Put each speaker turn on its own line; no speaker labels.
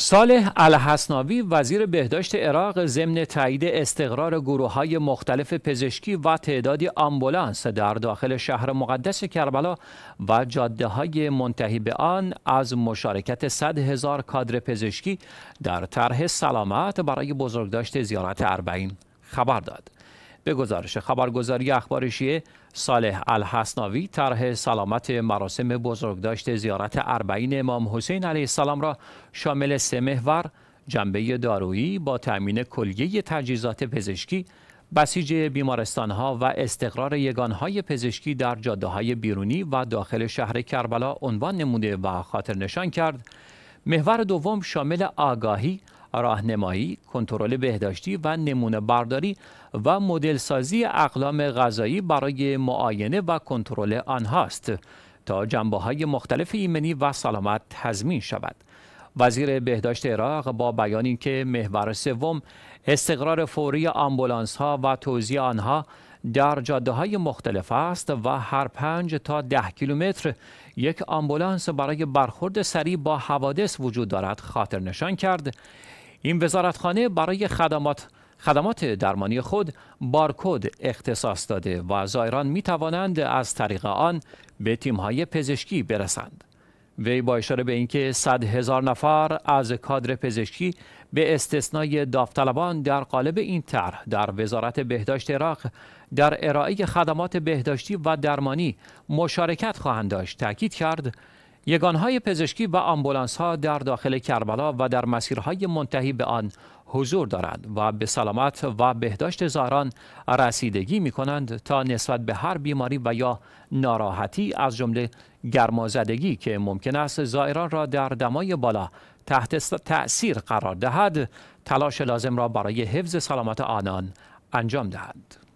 صالح الحسناوی وزیر بهداشت عراق ضمن تایید استقرار گروه های مختلف پزشکی و تعدادی آمبولانس در داخل شهر مقدس کربلا و جاده های منتهی به آن از مشارکت 100 هزار کادر پزشکی در طرح سلامت برای بزرگداشت زیارت اربعین خبر داد. به گزارش خبرگزاری اخبار شیعه صالح الحسناوی طرح سلامت مراسم بزرگداشت زیارت اربعین امام حسین علیه السلام را شامل سه محور جنبه دارویی با تأمین کلیه تجهیزات پزشکی بسیج ها و استقرار های پزشکی در جاده های بیرونی و داخل شهر کربلا عنوان نموده و خاطر نشان کرد محور دوم شامل آگاهی راهنمایی، کنترل بهداشتی و نمونه برداری و مدل سازی اقلام غذایی برای معاینه و کنترل آنهاست تا جنبه های مختلف ایمنی و سلامت تضمین شود. وزیر بهداشت عراق با بیان اینکه محور سوم استقرار فوری آمبولانس ها و توزیع آنها در جاده های مختلف است و هر پنج تا ده کیلومتر یک آمبولانس برای برخورد سریع با حوادث وجود دارد خاطر نشان کرد این وزارتخانه برای خدمات خدمات درمانی خود بارکد اختصاص داده و زایران می توانند از طریق آن به تیم های پزشکی برسند. وی با اشاره به اینکه صد هزار نفر از کادر پزشکی به استثنای داوطلبان در قالب این طرح در وزارت بهداشت عراق در ارائه خدمات بهداشتی و درمانی مشارکت خواهند داشت تاکید کرد یگانهای پزشکی و آمبولانس ها در داخل کربلا و در مسیرهای منتهی به آن حضور دارند و به سلامت و بهداشت زاران رسیدگی می کنند تا نسبت به هر بیماری و یا ناراحتی از جمله گرمازدگی که ممکن است زائران را در دمای بالا تحت تأثیر قرار دهد تلاش لازم را برای حفظ سلامت آنان انجام دهد.